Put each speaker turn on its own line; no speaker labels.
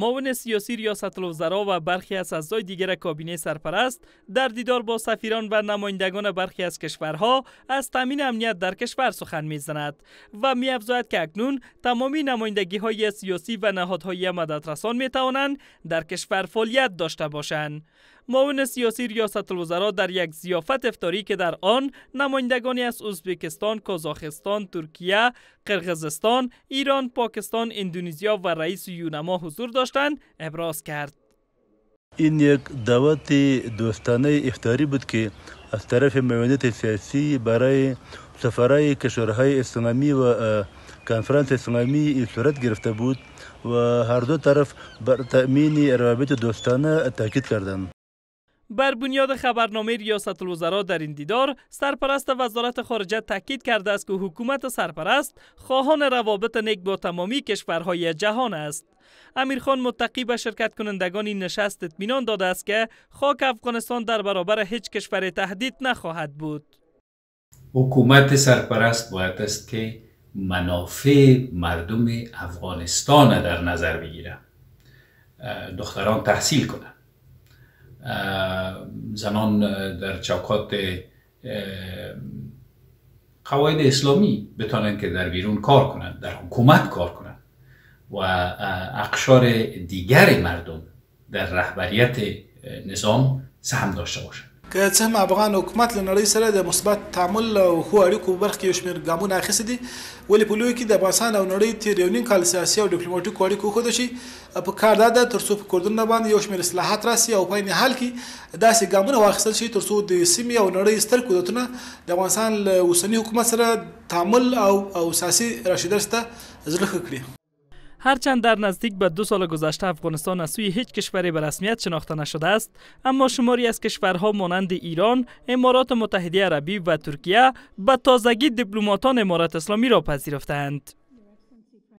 معاون سیاسی ریاست الوزرا و برخی از اعضای دیگر کابینه سرپرست در دیدار با سفیران و نمایندگان برخی از کشورها از تامین امنیت در کشور سخن میزند و میافزاید که اکنون تمامی نمایندگی های سیاسی و نهادهای مددرسان می توانند در کشور فعالیت داشته باشند معاون سیاسی ریاست الوزرا در یک زیافت افتاری که در آن نمایندگانی از ازبکستان، کازاخستان، ترکیه، قرغزستان، ایران، پاکستان، اندونزیا و رئیس یونما حضور داشتند ابراز کرد.
این یک دعوت دوستانه افتاری بود که از طرف معاونت سیاسی برای سفرای کشورهای اسلامی و کنفرانس اسلامی صورت گرفته بود و هر دو طرف بر تأمین روابط دوستانه تاکید کردند
بر بنیاد خبرنامه ریاست الوزرا در این دیدار سرپرست وزارت خارجه تاکید کرده است که حکومت سرپرست خواهان روابط نیک با تمامی کشورهای جهان است امیرخان متقی به شرکت کنندگان این نشست اطمینان داده است که خاک افغانستان در برابر هیچ کشور تهدید نخواهد بود
حکومت سرپرست باید است که منافع مردم افغانستان در نظر بگیرد. دختران تحصیل کنند زنان در چوکات قواعد اسلامی بتانند که در بیرون کار کنند در حکومت کار کنند و اقشار دیگر مردم در رهبریت نظام سهم داشته باشند
که څه هم افغان حکومت له نړۍ سره د مثبت تعامل او ښو اړیکو برخه کې یو شمېر ګامونه اخیستي دي ولې په لویو کې د افغانستان او نړۍ تېر یو نیم کال سیاسي او ډیپلوماټیکو اړیکو وښوده شي په کار دا ده تر څو په کورډونه باندې یو شمېر اصلاحات راسي او په حال کې داسې ګامونه واخیستل شي تر څو د سیمې او نړۍ ستر قدرتونه د افغانستان له اوسني حکومت سره تعامل او او سیاسي راشدر سره زړه ښه کړي
هرچند در نزدیک به دو سال گذشته افغانستان از سوی هیچ کشوری به رسمیت شناخته نشده است اما شماری از کشورها مانند ایران امارات متحده عربی و ترکیه به تازگی دیپلماتان امارات اسلامی را پذیرفتند